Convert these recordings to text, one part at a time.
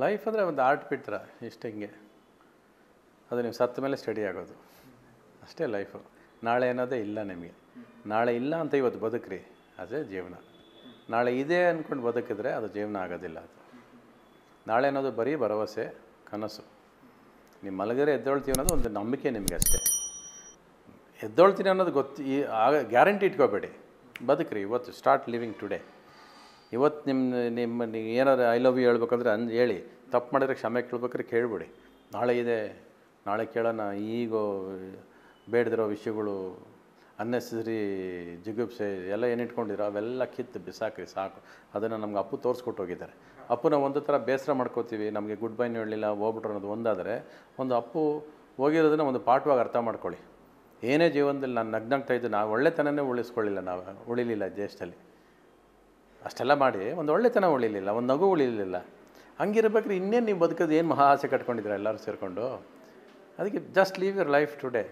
life ಅಂದರೆ ಒಂದು art ಬಿಟ್ರ ಇಷ್ಟು ಹಿಂಗೆ ಅದು ನೀವು ಸತ್ತ ಮೇಲೆ ಸ್ಟಡಿ ಆಗೋದು ಅಷ್ಟೇ ಲೈಫು ನಾಳೆ ಅನ್ನೋದೇ ಇಲ್ಲ ನಿಮಗೆ ನಾಳೆ ಇಲ್ಲ ಅಂತ ಇವತ್ತು ಬದುಕ್ರಿ ಅದೇ ಜೀವನ ನಾಳೆ ಇದೆ ಅಂದ್ಕೊಂಡು ಬದುಕಿದ್ರೆ ಅದು ಜೀವನ ಆಗೋದಿಲ್ಲ ಅದು ನಾಳೆ ಅನ್ನೋದು ಬರೀ ಭರವಸೆ ಕನಸು ನಿಮ್ಮ ಮಲಗರೆ ಎದ್ದೊಳ್ತೀವಿ ಅನ್ನೋದು ಒಂದು ನಂಬಿಕೆ ನಿಮಗೆ ಅಷ್ಟೇ ಎದ್ದೊಳ್ತೀನಿ ಅನ್ನೋದು ಗೊತ್ತು ಈ ಆಗ ಗ್ಯಾರಂಟಿ ಇಟ್ಕೋಬೇಡಿ ಬದುಕ್ರಿ ಇವತ್ತು ಸ್ಟಾರ್ಟ್ ಲಿವಿಂಗ್ ಟುಡೇ ಇವತ್ತು ನಿಮ್ಮ ನಿಮ್ಮ ನೀವು ಏನಾದ್ರು ಐ ಲವ್ ಯು ಹೇಳ್ಬೇಕಂದ್ರೆ ಅಂದು ಹೇಳಿ ತಪ್ಪು ಮಾಡಿದ್ರೆ ಕ್ಷಮೆ ಕೇಳ್ಬೇಕಾದ್ರೆ ಕೇಳ್ಬಿಡಿ ನಾಳೆ ಇದೆ ನಾಳೆ ಕೇಳೋಣ ಈಗ ಬೇಡದಿರೋ ವಿಷಯಗಳು ಅನ್ನೆಸರಿ ಜಿಗುಪ್ಸೆ ಎಲ್ಲ ಏನು ಇಟ್ಕೊಂಡಿರೋ ಅವೆಲ್ಲ ಕಿತ್ತು ಬಿಸಾಕ್ರಿ ಸಾಕು ಅದನ್ನು ನಮ್ಗೆ ಅಪ್ಪು ತೋರಿಸ್ಕೊಟ್ಟೋಗಿದ್ದಾರೆ ಅಪ್ಪು ನಾವು ಒಂದು ಥರ ಬೇಸರ ಮಾಡ್ಕೋತೀವಿ ನಮಗೆ ಗುಡ್ ಬೈನೂ ಹೇಳಲಿಲ್ಲ ಹೋಗ್ಬಿಟ್ರು ಅನ್ನೋದು ಒಂದಾದರೆ ಒಂದು ಅಪ್ಪು ಹೋಗಿರೋದನ್ನ ಒಂದು ಪಾಠವಾಗಿ ಅರ್ಥ ಮಾಡ್ಕೊಳ್ಳಿ ಏನೇ ಜೀವನದಲ್ಲಿ ನಾನು ನಗ್ನಾಗ್ತಾಯಿದ್ದು ನಾವು ಒಳ್ಳೆತನನೇ ಉಳಿಸ್ಕೊಳ್ಳಿಲ್ಲ ನಾವು ಉಳಿಲಿಲ್ಲ ದೇಶದಲ್ಲಿ ಅಷ್ಟೆಲ್ಲ ಮಾಡಿ ಒಂದು ಒಳ್ಳೆತನ ಉಳಿಲಿಲ್ಲ ಒಂದು ನಗು ಉಳಿಲಿಲ್ಲ ಹಂಗಿರ್ಬೇಕ್ರೆ ಇನ್ನೇನು ನೀವು ಬದುಕೋದು ಏನು ಮಹಾ ಆಸೆ ಕಟ್ಕೊಂಡಿದ್ರೆ ಎಲ್ಲರೂ ಸೇರಿಕೊಂಡು ಅದಕ್ಕೆ just live your life today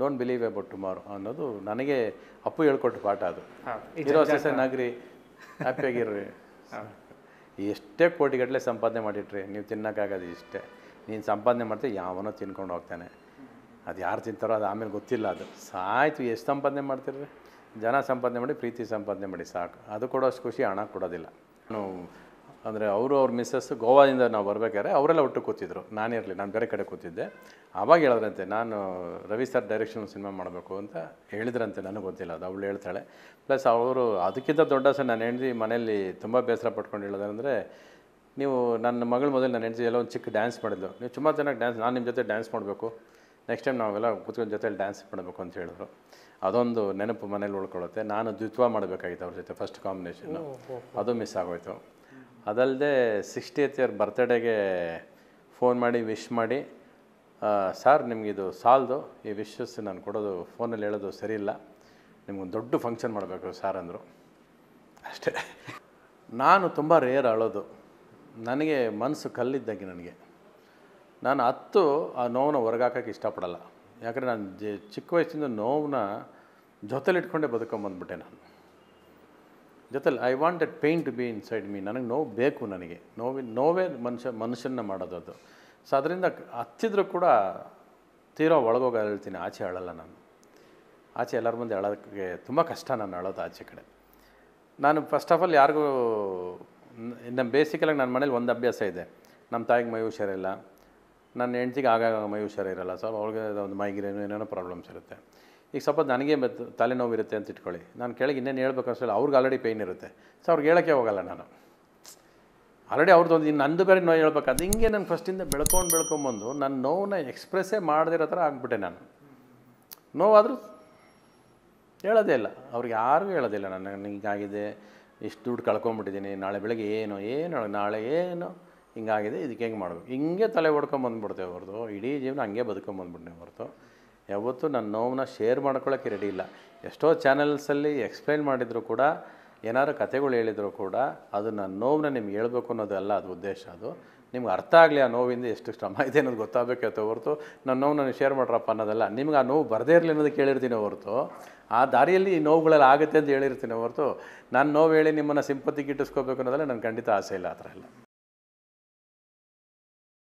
don't believe about tomorrow ಅನ್ನೋದು ನನಗೆ ಅಪ್ಪು ಹೇಳ್ಕೊಟ್ಟು ಪಾಠ ಅದು ಇರೋ ನಗ್ರಿ ಹ್ಯಾಪಿಯಾಗಿರ್ರಿ ಎಷ್ಟೇ ಕೋಟಿಗಟ್ಟಲೆ ಸಂಪಾದನೆ ಮಾಡಿಟ್ರಿ ನೀವು ತಿನ್ನೋಕ್ಕಾಗೋದು ಇಷ್ಟೇ ನೀನು ಸಂಪಾದನೆ ಮಾಡ್ತೀವಿ ಯಾವನೋ ತಿನ್ಕೊಂಡು ಹೋಗ್ತಾನೆ ಅದು ಯಾರು ತಿಂತಾರೋ ಅದು ಆಮೇಲೆ ಗೊತ್ತಿಲ್ಲ ಅದು ಸಾಯ್ತು ಎಷ್ಟು ಸಂಪಾದನೆ ಮಾಡ್ತೀರಿ ಜನ ಸಂಪಾದನೆ ಮಾಡಿ ಪ್ರೀತಿ ಸಂಪಾದನೆ ಮಾಡಿ ಸಾಕು ಅದು ಕೂಡ ಅಷ್ಟು ಖುಷಿ ಹಣ ಕೊಡೋದಿಲ್ಲ ನಾನು ಅಂದರೆ ಅವರು ಅವ್ರ ಮಿಸ್ಸಸ್ ಗೋವಾದಿಂದ ನಾವು ಬರಬೇಕಾದ್ರೆ ಅವರೆಲ್ಲ ಒಟ್ಟು ಕೂತಿದ್ರು ನಾನಿರಲಿ ನಾನು ಬೇರೆ ಕಡೆ ಕೂತಿದ್ದೆ ಆವಾಗ ಹೇಳಿದ್ರಂತೆ ನಾನು ರವಿ ಸರ್ ಡೈರೆಕ್ಷನ್ ಸಿನಿಮಾ ಮಾಡಬೇಕು ಅಂತ ಹೇಳಿದ್ರಂತೆ ನನಗೆ ಗೊತ್ತಿಲ್ಲ ಅದು ಅವಳು ಹೇಳ್ತಾಳೆ ಪ್ಲಸ್ ಅವರು ಅದಕ್ಕಿಂತ ದೊಡ್ಡ ಸರ್ ನಾನು ಹೆಂಡ್ತಿ ಮನೆಯಲ್ಲಿ ತುಂಬ ಬೇಸರ ಪಟ್ಕೊಂಡು ಹೇಳೋದಂದರೆ ನೀವು ನನ್ನ ಮಗಳ ಮೊದಲು ನಾನು ಹೆಂಡ್ತಿ ಎಲ್ಲ ಒಂದು ಚಿಕ್ಕ ಡ್ಯಾನ್ಸ್ ಮಾಡಿದ್ಲು ನೀವು ತುಂಬ ಚೆನ್ನಾಗಿ ಡ್ಯಾನ್ಸ್ ನಾನು ನಿಮ್ಮ ಜೊತೆ ಡ್ಯಾನ್ಸ್ ಮಾಡಬೇಕು ನೆಕ್ಸ್ಟ್ ಟೈಮ್ ನಾವೆಲ್ಲ ಕೂತ್ಕೊಂಡು ಜೊತೆಯಲ್ಲಿ ಡ್ಯಾನ್ಸ್ ಮಾಡಬೇಕು ಅಂತ ಹೇಳಿದ್ರು ಅದೊಂದು ನೆನಪು ಮನೇಲಿ ಉಳ್ಕೊಳ್ಳುತ್ತೆ ನಾನು ದ್ವಿತ್ವ ಮಾಡಬೇಕಾಗಿತ್ತು ಅವ್ರ ಜೊತೆ ಫಸ್ಟ್ ಕಾಂಬಿನೇಷನ್ ಅದು ಮಿಸ್ ಆಗೋಯ್ತು ಅದಲ್ಲದೆ ಸಿಕ್ಸ್ಟಿ ಏತ್ ಇಯರ್ ಬರ್ತ್ಡೇಗೆ ಫೋನ್ ಮಾಡಿ ವಿಶ್ ಮಾಡಿ ಸರ್ ನಿಮಗಿದು ಸಾಲದು ಈ ವಿಶಸ್ ನಾನು ಕೊಡೋದು ಫೋನಲ್ಲಿ ಹೇಳೋದು ಸರಿ ಇಲ್ಲ ಒಂದು ದೊಡ್ಡ ಫಂಕ್ಷನ್ ಮಾಡಬೇಕು ಸರ್ ಅಂದರು ಅಷ್ಟೇ ನಾನು ತುಂಬ ರೇರ್ ಅಳೋದು ನನಗೆ ಮನಸ್ಸು ಕಲ್ಲಿದ್ದಂಗೆ ನನಗೆ ನಾನು ಹತ್ತು ಆ ನೋವನ್ನು ಹೊರ್ಗಾಕಕ್ಕೆ ಇಷ್ಟಪಡಲ್ಲ ಯಾಕಂದರೆ ನಾನು ಚಿಕ್ಕ ವಯಸ್ಸಿಂದ ನೋವನ್ನ ಜೊತೆಲಿಟ್ಕೊಂಡೇ ಬದುಕೊಂಬಂದ್ಬಿಟ್ಟೆ ನಾನು ಜೊತೆಲಿ I want that pain to be side me ನನಗೆ ನೋವು ಬೇಕು ನನಗೆ ನೋವಿನ ನೋವೇ ಮನುಷ್ಯ ಮನುಷ್ಯನ ಮಾಡೋದು ಅದು ಸೊ ಅದರಿಂದ ಹತ್ತಿದ್ರೂ ಕೂಡ ತೀರೋ ಒಳಗೋಗಿ ಹೇಳ್ತೀನಿ ಆಚೆ ಅಳಲ್ಲ ನಾನು ಆಚೆ ಎಲ್ಲರ ಮುಂದೆ ಅಳೋದಕ್ಕೆ ತುಂಬ ಕಷ್ಟ ನಾನು ಹೇಳೋದು ಆಚೆ ಕಡೆ ನಾನು ಫಸ್ಟ್ ಆಫ್ ಆಲ್ ಯಾರಿಗೂ ನಮ್ಮ ಬೇಸಿಕಲಾಗಿ ನನ್ನ ಮನೇಲಿ ಒಂದು ಅಭ್ಯಾಸ ಇದೆ ನಮ್ಮ ತಾಯಿಗೆ ಮೈ ಹುಷಾರಿಲ್ಲ ನನ್ನ ಹೆಂಡ್ತಿಗೆ ಆಗಾಗ ಮೈ ಇರೋಲ್ಲ ಸರ್ ಅವ್ರಿಗೆ ಒಂದು ಮೈಗ್ರೇನು ಏನೇನೋ ಪ್ರಾಬ್ಲಮ್ಸ್ ಇರುತ್ತೆ ಈಗ ಸ್ವಲ್ಪ ನನಗೆ ತಲೆನೋವು ಇರುತ್ತೆ ಅಂತ ಇಟ್ಕೊಳ್ಳಿ ನಾನು ಕೆಳಗೆ ಇನ್ನೇನು ಅಷ್ಟೇ ಅವ್ರಿಗೆ ಆಲ್ರೆಡಿ ಪೇಯ್ನ್ ಇರುತ್ತೆ ಸೊ ಅವ್ರಿಗೆ ಹೇಳೋಕ್ಕೆ ಹೋಗಲ್ಲ ನಾನು ಆಲ್ರೆಡಿ ಅವ್ರದ್ದು ಒಂದು ಇನ್ನು ನಂದು ಬೇರೆ ನೋವು ಹೇಳ್ಬೇಕಾದ್ರೆ ಹಿಂಗೆ ನಾನು ಫಸ್ಟಿಂದ ಬೆಳ್ಕೊಂಡು ಬೆಳ್ಕೊಂಬಂದು ನನ್ನ ನೋವನ್ನ ಎಕ್ಸ್ಪ್ರೆಸ್ಸೇ ಮಾಡದಿರೋ ಥರ ಆಗಿಬಿಟ್ಟೆ ನಾನು ನೋವಾದರೂ ಹೇಳೋದೇ ಇಲ್ಲ ಅವ್ರಿಗೆ ಯಾರಿಗೂ ಹೇಳೋದಿಲ್ಲ ನಾನು ನನಗೆ ಹೀಗಾಗಿದೆ ಇಷ್ಟು ದುಡ್ಡು ಕಳ್ಕೊಂಬಿಟ್ಟಿದ್ದೀನಿ ನಾಳೆ ಬೆಳಗ್ಗೆ ಏನು ಏನು ನಾಳೆ ಏನು ಹಿಂಗಾಗಿದೆ ಇದಕ್ಕೆ ಹೆಂಗೆ ಮಾಡಬೇಕು ಹಿಂಗೆ ತಲೆ ಹೊಡ್ಕೊಂಬಂದ್ಬಿಡ್ತೇವೆ ಹೊರತು ಇಡೀ ಜೀವನ ಹಂಗೆ ಬದುಕೊಂಬಂದ್ಬಿಡ್ತೇವೆ ಹೊರತು ಯಾವತ್ತೂ ನನ್ನ ನೋವನ್ನ ಶೇರ್ ಮಾಡ್ಕೊಳ್ಳೋಕ್ಕೆ ರೆಡಿ ಇಲ್ಲ ಎಷ್ಟೋ ಚಾನೆಲ್ಸಲ್ಲಿ ಎಕ್ಸ್ಪ್ಲೈನ್ ಮಾಡಿದರೂ ಕೂಡ ಏನಾದ್ರು ಕಥೆಗಳು ಹೇಳಿದರೂ ಕೂಡ ಅದು ನನ್ನ ನೋವನ್ನ ನಿಮ್ಗೆ ಹೇಳಬೇಕು ಅನ್ನೋದಲ್ಲ ಅದು ಉದ್ದೇಶ ಅದು ನಿಮ್ಗೆ ಅರ್ಥ ಆಗಲಿ ಆ ನೋವಿಂದ ಎಷ್ಟು ಶ್ರಮ ಇದೆ ಅನ್ನೋದು ಗೊತ್ತಾಗಬೇಕಾಯ್ತು ಹೊರತು ನನ್ನ ನೋವು ನನಗೆ ಶೇರ್ ಮಾಡ್ರಪ್ಪ ಅನ್ನೋದಲ್ಲ ನಿಮ್ಗೆ ಆ ನೋವು ಬರದೇ ಇರಲಿ ಅನ್ನೋದು ಕೇಳಿರ್ತೀನಿ ಹೊರತು ಆ ದಾರಿಯಲ್ಲಿ ಈ ನೋವುಗಳೆಲ್ಲ ಆಗುತ್ತೆ ಅಂತ ಹೇಳಿರ್ತೀನಿ ಹೊರತು ನನ್ನ ನೋವು ಹೇಳಿ ನಿಮ್ಮನ್ನು ಸಿಂಪತ್ತಿಗೆ ಇಟ್ಟಿಸ್ಕೋಬೇಕು ಅನ್ನೋದಲ್ಲ ನನಗೆ ಖಂಡಿತ ಆಸೆ ಇಲ್ಲ ಆ ಥರ ಎಲ್ಲ